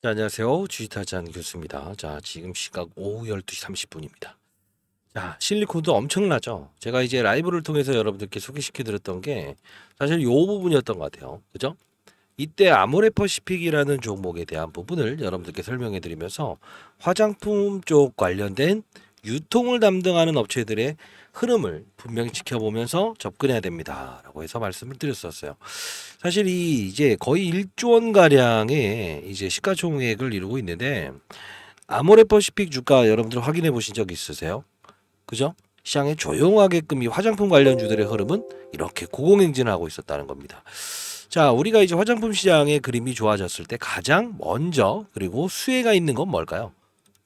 자, 네, 안녕하세요. 주지타잔 교수입니다. 자, 지금 시각 오후 12시 30분입니다. 자, 실리콘도 엄청나죠? 제가 이제 라이브를 통해서 여러분들께 소개시켜 드렸던 게 사실 요 부분이었던 것 같아요. 그죠? 이때 아모레퍼시픽이라는 종목에 대한 부분을 여러분들께 설명해 드리면서 화장품 쪽 관련된 유통을 담당하는 업체들의 흐름을 분명히 지켜보면서 접근해야 됩니다라고 해서 말씀을 드렸었어요. 사실 이 이제 거의 1조 원 가량의 이제 시가총액을 이루고 있는데 아모레퍼시픽 주가 여러분들 확인해 보신 적 있으세요? 그죠? 시장에 조용하게끔 이 화장품 관련주들의 흐름은 이렇게 고공행진하고 있었다는 겁니다. 자, 우리가 이제 화장품 시장의 그림이 좋아졌을 때 가장 먼저 그리고 수혜가 있는 건 뭘까요?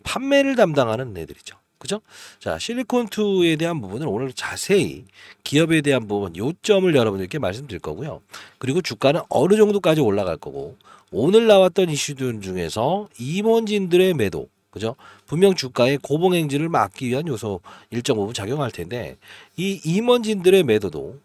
판매를 담당하는 애들이죠. 그죠? 자, 실리콘2에 대한 부분을 오늘 자세히 기업에 대한 부분 요점을 여러분들께 말씀드릴 거고요. 그리고 주가는 어느 정도까지 올라갈 거고 오늘 나왔던 이슈들 중에서 임원진들의 매도 그죠? 분명 주가의 고봉 행진을 막기 위한 요소 일정 부분 작용할 텐데 이 임원진들의 매도도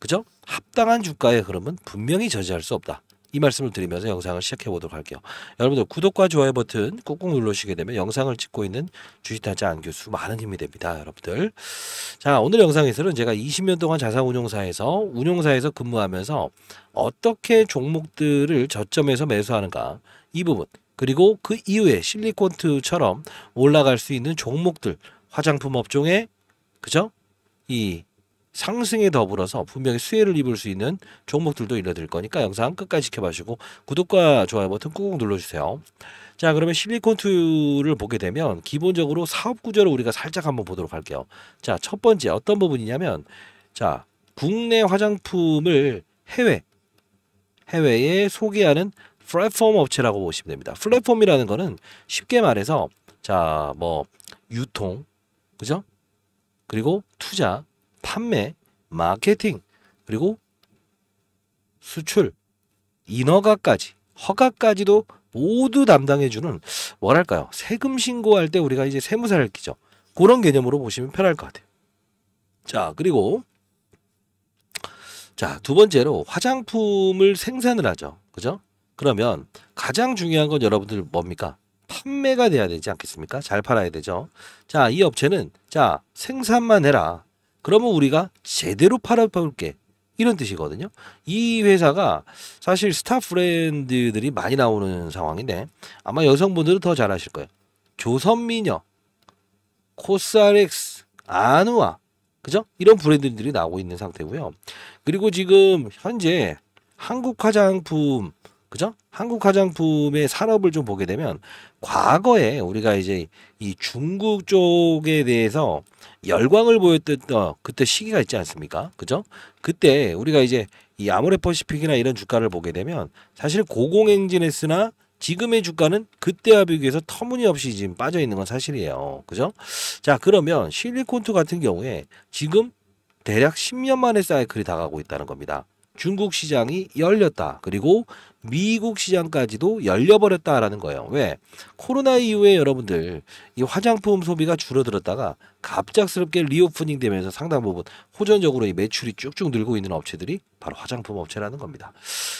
그죠? 합당한 주가의 흐름은 분명히 저지할 수 없다. 이 말씀을 드리면서 영상을 시작해 보도록 할게요. 여러분들 구독과 좋아요 버튼 꾹꾹 눌러주시게 되면 영상을 찍고 있는 주식타자 안교수 많은 힘이 됩니다. 여러분들. 자 오늘 영상에서는 제가 20년 동안 자산운용사에서 운용사에서 근무하면서 어떻게 종목들을 저점에서 매수하는가 이 부분 그리고 그 이후에 실리콘트처럼 올라갈 수 있는 종목들 화장품 업종에 그죠? 이 상승에 더불어서 분명히 수혜를 입을 수 있는 종목들도 일러드릴 거니까 영상 끝까지 지켜봐주시고 구독과 좋아요 버튼 꾹꾹 눌러주세요. 자 그러면 실리콘투를 보게 되면 기본적으로 사업 구조를 우리가 살짝 한번 보도록 할게요. 자첫 번째 어떤 부분이냐면 자 국내 화장품을 해외 해외에 소개하는 플랫폼 업체라고 보시면 됩니다. 플랫폼이라는 거는 쉽게 말해서 자 뭐 유통 그죠? 그리고 투자 판매, 마케팅, 그리고 수출, 인허가까지, 허가까지도 모두 담당해주는 뭐랄까요? 세금 신고할 때 우리가 이제 세무사를 끼죠. 그런 개념으로 보시면 편할 것 같아요. 자, 그리고 자, 두 번째로 화장품을 생산을 하죠. 그죠? 그러면 가장 중요한 건 여러분들 뭡니까? 판매가 돼야 되지 않겠습니까? 잘 팔아야 되죠. 자, 이 업체는 자, 생산만 해라. 그러면 우리가 제대로 팔아볼게. 이런 뜻이거든요. 이 회사가 사실 스타 브랜드들이 많이 나오는 상황인데 아마 여성분들은 더 잘 아실 거예요. 조선미녀, 코스알엑스, 아누아, 그죠? 이런 브랜드들이 나오고 있는 상태고요. 그리고 지금 현재 한국 화장품 그죠? 한국 화장품의 산업을 좀 보게 되면 과거에 우리가 이제 이 중국 쪽에 대해서 열광을 보였던 그때 시기가 있지 않습니까? 그죠? 그때 우리가 이제 이 아모레퍼시픽이나 이런 주가를 보게 되면 사실 고공행진했으나 지금의 주가는 그때와 비교해서 터무니없이 지금 빠져 있는 건 사실이에요. 그죠? 자, 그러면 실리콘투 같은 경우에 지금 대략 10년 만에 사이클이 다가고 오 있다는 겁니다. 중국 시장이 열렸다. 그리고 미국 시장까지도 열려버렸다라는 거예요. 왜? 코로나 이후에 여러분들 이 화장품 소비가 줄어들었다가 갑작스럽게 리오프닝 되면서 상당 부분 호전적으로 이 매출이 쭉쭉 늘고 있는 업체들이 바로 화장품 업체라는 겁니다.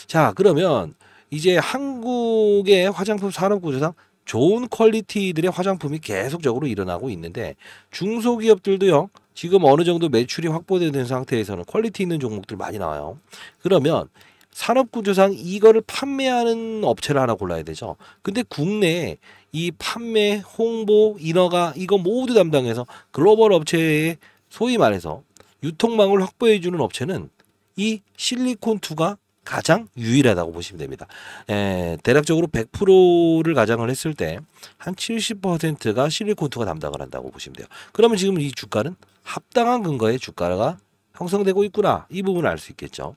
자, 그러면 이제 한국의 화장품 산업 구조상 좋은 퀄리티들의 화장품이 계속적으로 일어나고 있는데 중소기업들도요 지금 어느 정도 매출이 확보된 상태에서는 퀄리티 있는 종목들 많이 나와요. 그러면 산업 구조상 이거를 판매하는 업체를 하나 골라야 되죠. 근데 국내에 이 판매, 홍보, 인허가 이거 모두 담당해서 글로벌 업체에 소위 말해서 유통망을 확보해 주는 업체는 이 실리콘2가 가장 유일하다고 보시면 됩니다. 에, 예, 대략적으로 100%를 가장을 했을 때 한 70%가 실리콘투가 담당을 한다고 보시면 돼요. 그러면 지금 이 주가는 합당한 근거의 주가가 형성되고 있구나 이 부분을 알 수 있겠죠.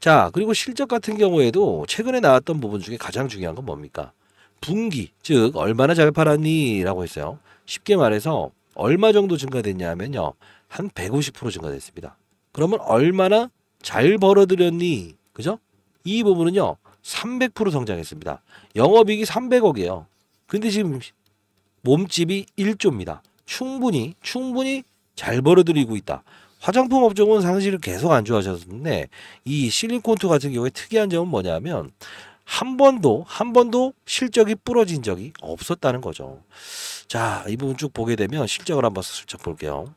자 그리고 실적 같은 경우에도 최근에 나왔던 부분 중에 가장 중요한 건 뭡니까? 분기 즉 얼마나 잘 팔았니라고 했어요. 쉽게 말해서 얼마 정도 증가됐냐면요 한 150% 증가됐습니다. 그러면 얼마나 잘 벌어들였니 그죠? 이 부분은요. 300% 성장했습니다. 영업이익이 300억이에요. 근데 지금 몸집이 1조입니다. 충분히 충분히 잘 벌어들이고 있다. 화장품 업종은 상실을 계속 안 좋아하셨는데 이 실리콘투 같은 경우에 특이한 점은 뭐냐면 한 번도 한 번도 실적이 부러진 적이 없었다는 거죠. 자, 이 부분 쭉 보게 되면 실적을 한번 슬쩍 볼게요.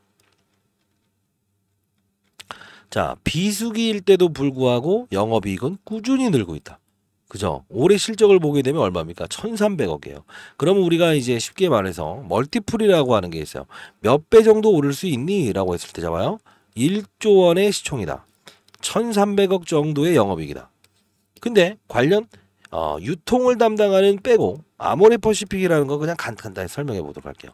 자, 비수기일 때도 불구하고 영업이익은 꾸준히 늘고 있다. 그죠? 올해 실적을 보게 되면 얼마입니까? 1,300억이에요. 그러면 우리가 이제 쉽게 말해서 멀티플이라고 하는 게 있어요. 몇 배 정도 오를 수 있니? 라고 했을 때 잡아요. 1조 원의 시총이다. 1,300억 정도의 영업이익이다. 근데 관련 어, 유통을 담당하는 빼고 아모레퍼시픽이라는 거 그냥 간단히 설명해 보도록 할게요.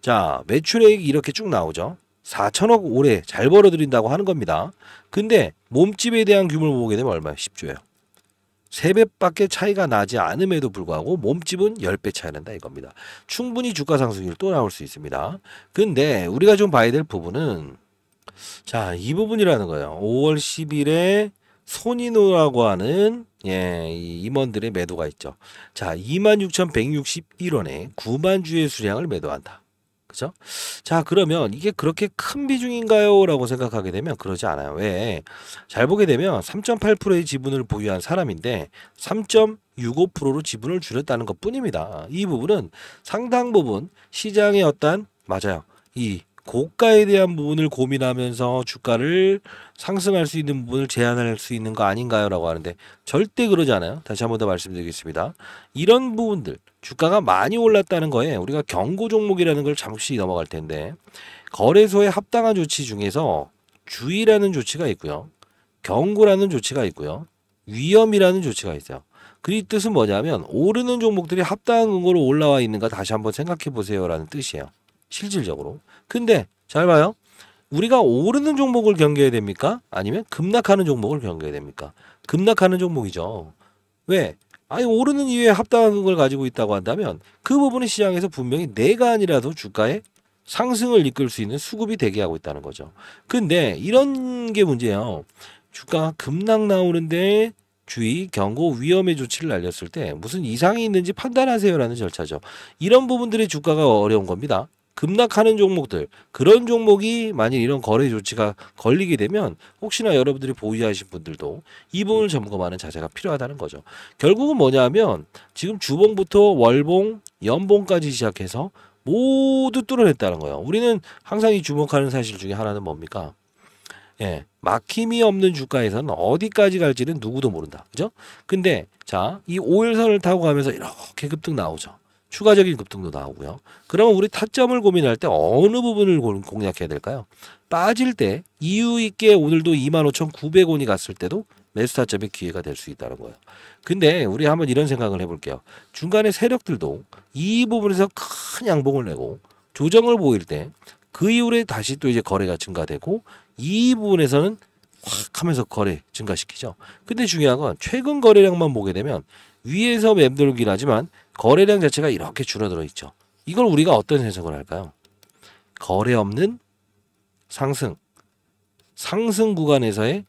자, 매출액이 이렇게 쭉 나오죠. 4천억 올해 잘 벌어들인다고 하는 겁니다. 근데 몸집에 대한 규모를 보게 되면 얼마예요? 10조예요. 3배밖에 차이가 나지 않음에도 불구하고 몸집은 10배 차이 난다 이겁니다. 충분히 주가 상승률 또 나올 수 있습니다. 근데 우리가 좀 봐야 될 부분은 자, 이 부분이라는 거예요. 5월 10일에 손인호라고 하는 예, 임원들의 매도가 있죠. 자, 26,161원에 9만 주의 수량을 매도한다. 그죠? 자, 그러면 이게 그렇게 큰 비중인가요? 라고 생각하게 되면 그러지 않아요. 왜? 잘 보게 되면 3.8%의 지분을 보유한 사람인데 3.65%로 지분을 줄였다는 것 뿐입니다. 이 부분은 상당 부분 시장의 어떤, 맞아요. 이 고가에 대한 부분을 고민하면서 주가를 상승할 수 있는 부분을 제한할 수 있는 거 아닌가요? 라고 하는데 절대 그러지 않아요. 다시 한 번 더 말씀드리겠습니다. 이런 부분들 주가가 많이 올랐다는 거에 우리가 경고 종목이라는 걸 잠시 넘어갈 텐데 거래소에 합당한 조치 중에서 주의라는 조치가 있고요. 경고라는 조치가 있고요. 위험이라는 조치가 있어요. 그 뜻은 뭐냐면 오르는 종목들이 합당한 근거로 올라와 있는가 다시 한번 생각해 보세요라는 뜻이에요. 실질적으로 근데 잘 봐요. 우리가 오르는 종목을 경계해야 됩니까? 아니면 급락하는 종목을 경계해야 됩니까? 급락하는 종목이죠. 왜? 아니 오르는 이유에 합당한걸 가지고 있다고 한다면 그 부분은 시장에서 분명히 내가 아니라도 주가에 상승을 이끌 수 있는 수급이 되게 하고 있다는 거죠. 근데 이런 게 문제예요. 주가가 급락 나오는데 주의, 경고, 위험의 조치를 날렸을때 무슨 이상이 있는지 판단하세요라는 절차죠. 이런 부분들이 주가가 어려운 겁니다. 급락하는 종목들 그런 종목이 만약 이런 거래 조치가 걸리게 되면 혹시나 여러분들이 보유하신 분들도 이 부분을 점검하는 자세가 필요하다는 거죠. 결국은 뭐냐면 지금 주봉부터 월봉, 연봉까지 시작해서 모두 뚫어냈다는 거예요. 우리는 항상 이 주목하는 사실 중에 하나는 뭡니까? 예, 막힘이 없는 주가에서는 어디까지 갈지는 누구도 모른다. 그죠? 근데 자, 이 오일선을 타고 가면서 이렇게 급등 나오죠. 추가적인 급등도 나오고요. 그러면 우리 타점을 고민할 때 어느 부분을 공략해야 될까요? 빠질 때 이유 있게 오늘도 25,900원이 갔을 때도 매수 타점의 기회가 될 수 있다는 거예요. 근데 우리 한번 이런 생각을 해볼게요. 중간에 세력들도 이 부분에서 큰 양봉을 내고 조정을 보일 때 그 이후에 다시 또 이제 거래가 증가되고 이 부분에서는 확 하면서 거래 증가시키죠. 근데 중요한 건 최근 거래량만 보게 되면 위에서 맴돌긴 하지만 거래량 자체가 이렇게 줄어들어 있죠. 이걸 우리가 어떤 해석을 할까요? 거래 없는 상승, 상승 구간에서의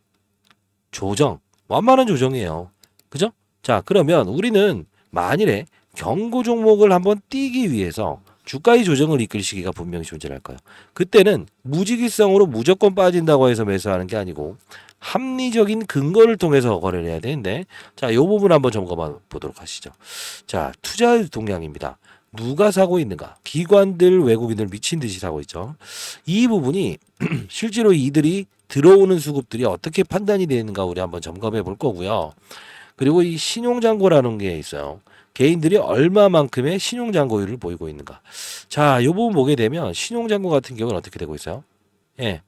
조정, 완만한 조정이에요. 그죠? 자, 그러면 우리는 만일에 경고 종목을 한번 띄기 위해서 주가의 조정을 이끌 시기가 분명히 존재할 거예요. 그때는 무지기성으로 무조건 빠진다고 해서 매수하는 게 아니고 합리적인 근거를 통해서 거래를 해야 되는데 자, 요 부분 한번 점검해 보도록 하시죠. 자, 투자 동향입니다. 누가 사고 있는가? 기관들, 외국인들 미친 듯이 사고 있죠. 이 부분이 실제로 이들이 들어오는 수급들이 어떻게 판단이 되는가 우리 한번 점검해 볼 거고요. 그리고 이신용장고라는게 있어요. 개인들이 얼마만큼의 신용장고율을 보이고 있는가. 자, 요 부분 보게 되면 신용장고 같은 경우는 어떻게 되고 있어요? 예.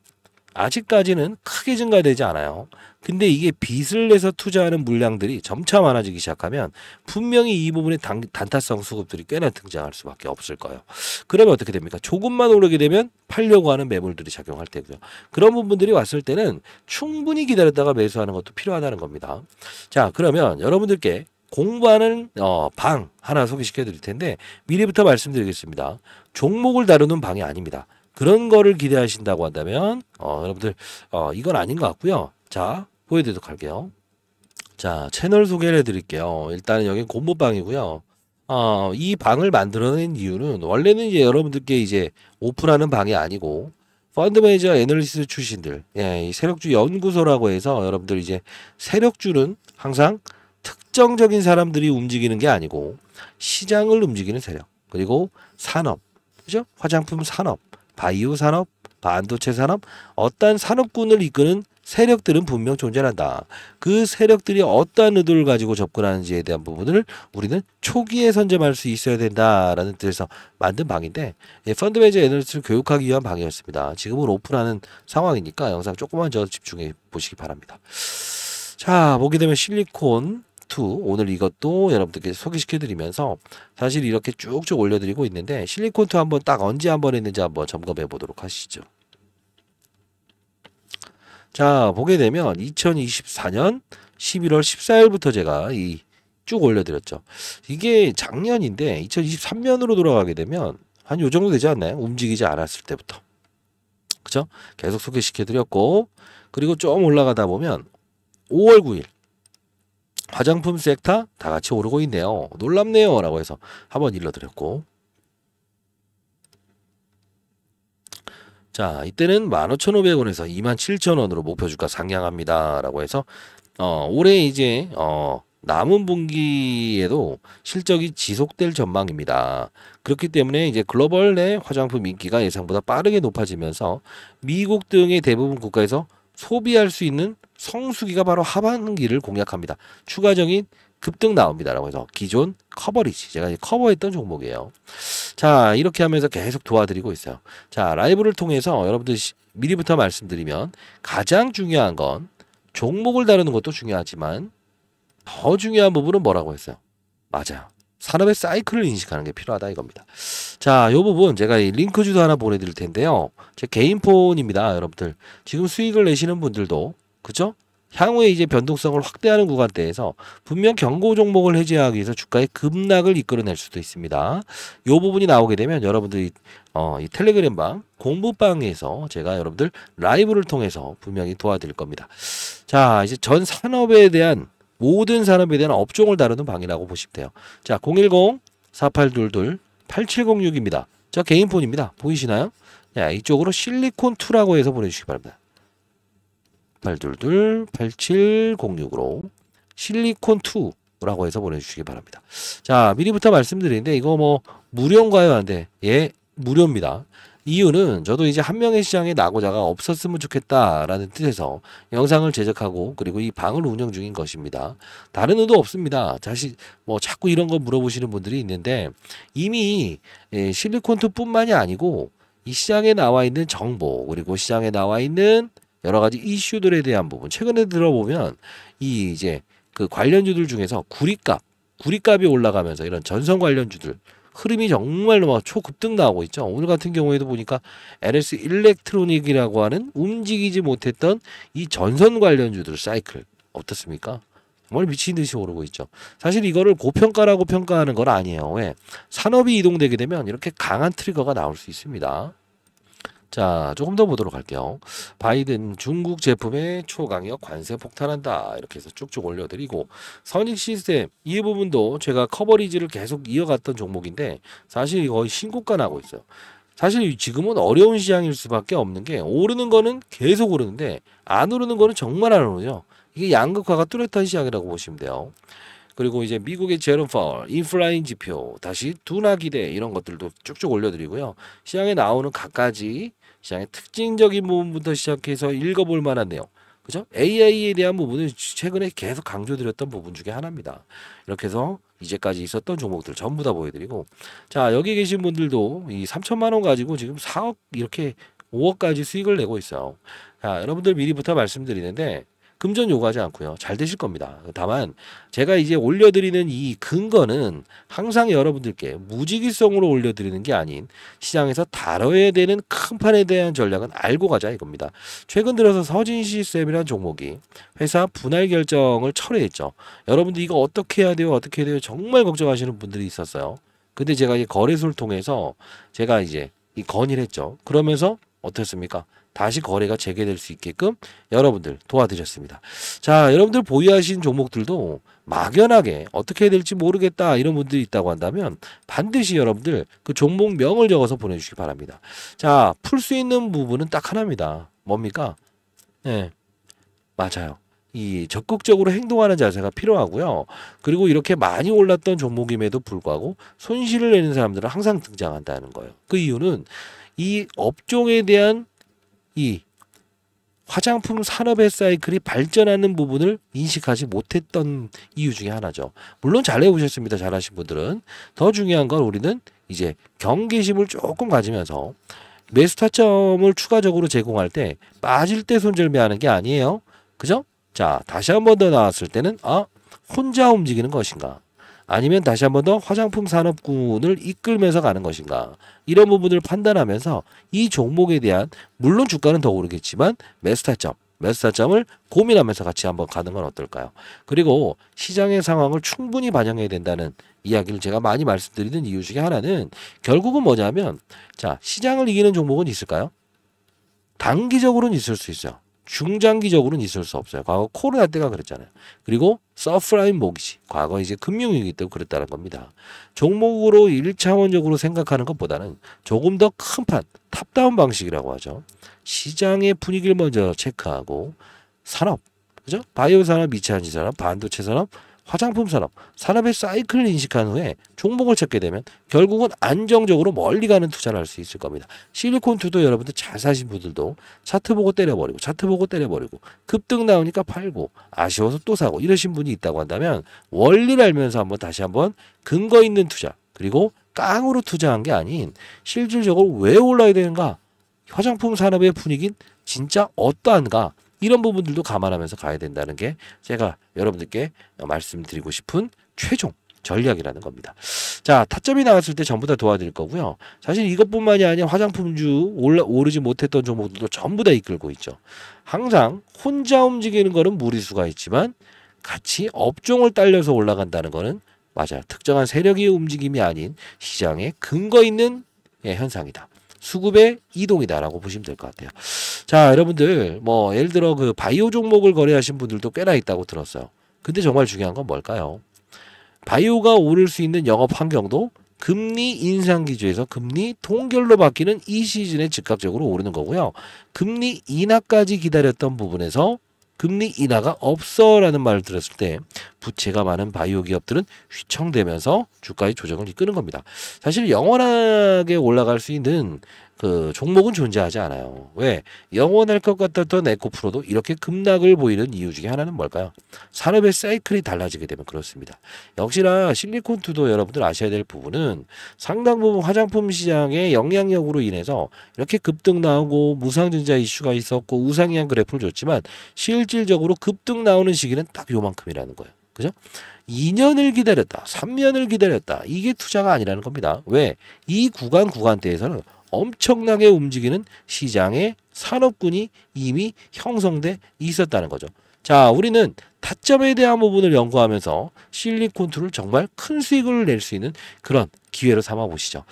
아직까지는 크게 증가되지 않아요. 근데 이게 빚을 내서 투자하는 물량들이 점차 많아지기 시작하면 분명히 이 부분에 단, 단타성 수급들이 꽤나 등장할 수밖에 없을 거예요. 그러면 어떻게 됩니까? 조금만 오르게 되면 팔려고 하는 매물들이 작용할 테고요. 그런 부분들이 왔을 때는 충분히 기다렸다가 매수하는 것도 필요하다는 겁니다. 자, 그러면 여러분들께 공부하는 어, 방 하나 소개시켜 드릴 텐데 미리부터 말씀드리겠습니다. 종목을 다루는 방이 아닙니다. 그런 거를 기대하신다고 한다면 어, 여러분들 어, 이건 아닌 것 같고요. 자 보여드리도록 할게요. 자 채널 소개를 해드릴게요. 일단은 여기 공부방이고요. 어, 이 방을 만들어낸 이유는 원래는 이제 여러분들께 이제 오픈하는 방이 아니고 펀드 매니저 애널리스트 출신들 예, 세력주 연구소라고 해서 여러분들 이제 세력주는 항상 특정적인 사람들이 움직이는 게 아니고 시장을 움직이는 세력 그리고 산업 그죠 화장품 산업 바이오 산업, 반도체 산업, 어떤 산업군을 이끄는 세력들은 분명 존재한다. 그 세력들이 어떠한 의도를 가지고 접근하는지에 대한 부분을 우리는 초기에 선점할 수 있어야 된다라는 뜻에서 만든 방인데 예, 펀드 매니저 애널리스트를 교육하기 위한 방이었습니다. 지금은 오픈하는 상황이니까 영상 조금만 더 집중해 보시기 바랍니다. 자 보게 되면 실리콘 파트 2 오늘 이것도 여러분들께 소개시켜드리면서 사실 이렇게 쭉쭉 올려드리고 있는데 실리콘투 한번 딱 언제 한번 했는지 한번 점검해 보도록 하시죠. 자 보게 되면 2024년 11월 14일부터 제가 이 쭉 올려드렸죠. 이게 작년인데 2023년으로 돌아가게 되면 한 요 정도 되지 않나요? 움직이지 않았을 때부터. 그죠? 계속 소개시켜드렸고 그리고 좀 올라가다 보면 5월 9일 화장품 섹터 다 같이 오르고 있네요. 놀랍네요. 라고 해서 한번 일러드렸고 자 이때는 15,500원에서 27,000원으로 목표주가 상향합니다. 라고 해서 어, 올해 이제 어, 남은 분기에도 실적이 지속될 전망입니다. 그렇기 때문에 이제 글로벌 내 화장품 인기가 예상보다 빠르게 높아지면서 미국 등의 대부분 국가에서 소비할 수 있는 성수기가 바로 하반기를 공략합니다. 추가적인 급등 나옵니다라고 해서 기존 커버리지 제가 커버했던 종목이에요. 자 이렇게 하면서 계속 도와드리고 있어요. 자 라이브를 통해서 여러분들 미리부터 말씀드리면 가장 중요한 건 종목을 다루는 것도 중요하지만 더 중요한 부분은 뭐라고 했어요? 맞아요. 산업의 사이클을 인식하는 게 필요하다 이겁니다. 자, 요 부분 제가 이 링크 주소 하나 보내드릴 텐데요. 제 개인 폰입니다, 여러분들. 지금 수익을 내시는 분들도 그죠? 향후에 이제 변동성을 확대하는 구간대에서 분명 경고 종목을 해제하기 위해서 주가의 급락을 이끌어낼 수도 있습니다. 이 부분이 나오게 되면 여러분들이 어, 이 텔레그램 방 공부방에서 제가 여러분들 라이브를 통해서 분명히 도와드릴 겁니다. 자 이제 전 산업에 대한 모든 산업에 대한 업종을 다루는 방이라고 보시면 돼요. 자010 4822 8706입니다. 저 개인폰입니다. 보이시나요? 자, 네, 이쪽으로 실리콘2라고 해서 보내주시기 바랍니다. 822-8706으로 실리콘2라고 해서 보내주시기 바랍니다. 자, 미리부터 말씀드리는데 이거 뭐 무료인가요? 안 돼. 예, 무료입니다. 이유는 저도 이제 한 명의 시장에 나고자가 없었으면 좋겠다라는 뜻에서 영상을 제작하고 그리고 이 방을 운영 중인 것입니다. 다른 의도 없습니다. 자시 뭐 자꾸 이런 거 물어보시는 분들이 있는데 이미 예, 실리콘2뿐만이 아니고 이 시장에 나와 있는 정보 그리고 시장에 나와 있는 여러 가지 이슈들에 대한 부분 최근에 들어보면 이 이제 그 관련주들 중에서 구리값 구리값이 올라가면서 이런 전선 관련주들 흐름이 정말로 막 뭐 초급등 나오고 있죠. 오늘 같은 경우에도 보니까 NS 일렉트로닉이라고 하는 움직이지 못했던 이 전선 관련주들 사이클 어떻습니까? 정말 미친 듯이 오르고 있죠. 사실 이거를 고평가라고 평가하는 건 아니에요. 왜? 산업이 이동되게 되면 이렇게 강한 트리거가 나올 수 있습니다. 자, 조금 더 보도록 할게요. 바이든 중국 제품에 초강력 관세 폭탄한다. 이렇게 해서 쭉쭉 올려드리고 선익 시스템 이 부분도 제가 커버리지를 계속 이어갔던 종목인데 사실 거의 신고가 나고 있어요. 사실 지금은 어려운 시장일 수밖에 없는 게 오르는 거는 계속 오르는데 안 오르는 거는 정말 안 오르죠. 이게 양극화가 뚜렷한 시장이라고 보시면 돼요. 그리고 이제 미국의 제롬 파울 인플라인 지표, 다시 둔화 기대 이런 것들도 쭉쭉 올려드리고요. 시장에 나오는 각가지 시장의 특징적인 부분부터 시작해서 읽어볼 만한 내용 그죠? AI에 대한 부분은 최근에 계속 강조드렸던 부분 중에 하나입니다. 이렇게 해서 이제까지 있었던 종목들 전부 다 보여드리고 자 여기 계신 분들도 이 3천만 원 가지고 지금 4억 이렇게 5억까지 수익을 내고 있어요. 자 여러분들 미리부터 말씀드리는데 금전 요구하지 않고요. 잘 되실 겁니다. 다만 제가 이제 올려드리는 이 근거는 항상 여러분들께 무지기성으로 올려드리는 게 아닌 시장에서 다뤄야 되는 큰 판에 대한 전략은 알고 가자 이겁니다. 최근 들어서 서진시스템이라는 종목이 회사 분할 결정을 철회했죠. 여러분들 이거 어떻게 해야 돼요? 어떻게 해야 돼요? 정말 걱정하시는 분들이 있었어요. 근데 제가 이 거래소를 통해서 제가 이제 이 건의를 했죠. 그러면서 어떻습니까? 다시 거래가 재개될 수 있게끔 여러분들 도와드렸습니다. 자, 여러분들 보유하신 종목들도 막연하게 어떻게 해야 될지 모르겠다 이런 분들이 있다고 한다면 반드시 여러분들 그 종목명을 적어서 보내주시기 바랍니다. 자, 풀 수 있는 부분은 딱 하나입니다. 뭡니까? 네, 맞아요. 이 적극적으로 행동하는 자세가 필요하고요. 그리고 이렇게 많이 올랐던 종목임에도 불구하고 손실을 내는 사람들은 항상 등장한다는 거예요. 그 이유는 이 업종에 대한 이 화장품 산업의사이클이 발전하는 부분을 인식하지 못했던 이유 중에 하나죠. 물론 잘해보셨습니다 잘하신 분들은. 더 중요한 건 우리는 이제 경계심을 조금 가지면서 매수 타점을 추가적으로 제공할 때 빠질 때 손절매하는 게 아니에요. 그죠? 자, 다시 한번 더 나왔을 때는 아, 혼자 움직이는 것인가? 아니면 다시 한번더 화장품 산업군을 이끌면서 가는 것인가 이런 부분을 판단하면서 이 종목에 대한 물론 주가는 더 오르겠지만 매수 타점 매수 타점을 고민하면서 같이 한번 가는 건 어떨까요? 그리고 시장의 상황을 충분히 반영해야 된다는 이야기를 제가 많이 말씀드리는 이유 중에 하나는 결국은 뭐냐면 자 시장을 이기는 종목은 있을까요? 단기적으로는 있을 수 있어요. 중장기적으로는 있을 수 없어요. 과거 코로나 때가 그랬잖아요. 그리고 서프라임 모기지. 과거 이제 금융위기 때문 그랬다는 겁니다. 종목으로 일차원적으로 생각하는 것보다는 조금 더 큰 판, 탑다운 방식이라고 하죠. 시장의 분위기를 먼저 체크하고 산업, 그죠? 바이오 산업, 미차전지 산업, 반도체 산업, 화장품 산업, 산업의 사이클을 인식한 후에 종목을 찾게 되면 결국은 안정적으로 멀리 가는 투자를 할 수 있을 겁니다. 실리콘투도 여러분들 잘 사신 분들도 차트 보고 때려버리고 차트 보고 때려버리고 급등 나오니까 팔고 아쉬워서 또 사고 이러신 분이 있다고 한다면 원리를 알면서 한번 다시 한번 근거 있는 투자 그리고 깡으로 투자한 게 아닌 실질적으로 왜 올라야 되는가 화장품 산업의 분위기는 진짜 어떠한가 이런 부분들도 감안하면서 가야 된다는 게 제가 여러분들께 말씀드리고 싶은 최종 전략이라는 겁니다. 자, 타점이 나왔을때 전부 다 도와드릴 거고요. 사실 이것뿐만이 아니라 화장품주 올라, 오르지 못했던 종목들도 전부 다 이끌고 있죠. 항상 혼자 움직이는 거는 무리수가 있지만 같이 업종을 딸려서 올라간다는 거는 맞아요. 특정한 세력의 움직임이 아닌 시장에 근거 있는 예, 현상이다. 수급의 이동이다라고 보시면 될 것 같아요. 자, 여러분들 뭐 예를 들어 그 바이오 종목을 거래하신 분들도 꽤나 있다고 들었어요. 근데 정말 중요한 건 뭘까요? 바이오가 오를 수 있는 영업 환경도 금리 인상 기조에서 금리 통결로 바뀌는 이 시즌에 즉각적으로 오르는 거고요. 금리 인하까지 기다렸던 부분에서 금리 인하가 없어라는 말을 들었을 때 부채가 많은 바이오 기업들은 휘청되면서 주가의 조정을 이끄는 겁니다. 사실 영원하게 올라갈 수 있는 그 종목은 존재하지 않아요. 왜? 영원할 것 같았던 에코프로도 이렇게 급락을 보이는 이유 중에 하나는 뭘까요? 산업의 사이클이 달라지게 되면 그렇습니다. 역시나 실리콘투도 여러분들 아셔야 될 부분은 상당 부분 화장품 시장의 영향력으로 인해서 이렇게 급등 나오고 무상증자 이슈가 있었고 우상향 그래프를 줬지만 실질적으로 급등 나오는 시기는 딱 요만큼이라는 거예요. 그죠? 2년을 기다렸다. 3년을 기다렸다. 이게 투자가 아니라는 겁니다. 왜? 이 구간 구간대에서는 엄청나게 움직이는 시장의 산업군이 이미 형성돼 있었다는 거죠. 자, 우리는 타점에 대한 부분을 연구하면서 실리콘 툴을 정말 큰 수익을 낼 수 있는 그런 기회로 삼아 보시죠.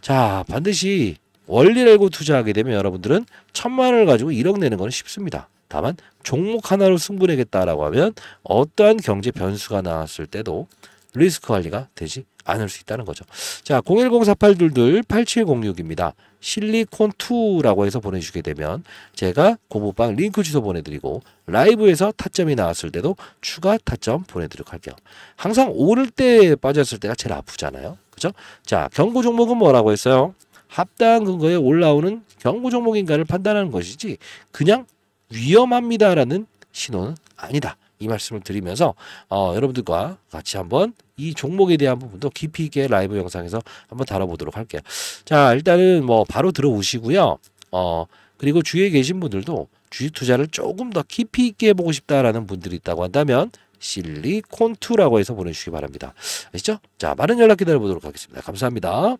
자, 반드시 원리를 알고 투자하게 되면 여러분들은 천만 원을 가지고 1억 내는 건 쉽습니다. 다만 종목 하나로 승부내겠다라고 하면 어떠한 경제 변수가 나왔을 때도 리스크 관리가 되지 않을 수 있다는 거죠. 자, 0104822-8706입니다. 실리콘2라고 해서 보내주게 되면 제가 고무방 링크 주소 보내드리고 라이브에서 타점이 나왔을 때도 추가 타점 보내드리도록 할게요. 항상 오를 때 빠졌을 때가 제일 아프잖아요. 그죠? 자, 경고 종목은 뭐라고 했어요? 합당 근거에 올라오는 경고 종목인가를 판단하는 것이지 그냥 위험합니다라는 신호는 아니다. 이 말씀을 드리면서 어, 여러분들과 같이 한번 이 종목에 대한 부분도 깊이 있게 라이브 영상에서 한번 다뤄보도록 할게요. 자 일단은 뭐 바로 들어오시고요. 어 그리고 주위에 계신 분들도 주식 투자를 조금 더 깊이 있게 해보고 싶다라는 분들이 있다고 한다면 실리콘투라고 해서 보내주시기 바랍니다. 아시죠? 자, 많은 연락 기다려보도록 하겠습니다. 감사합니다.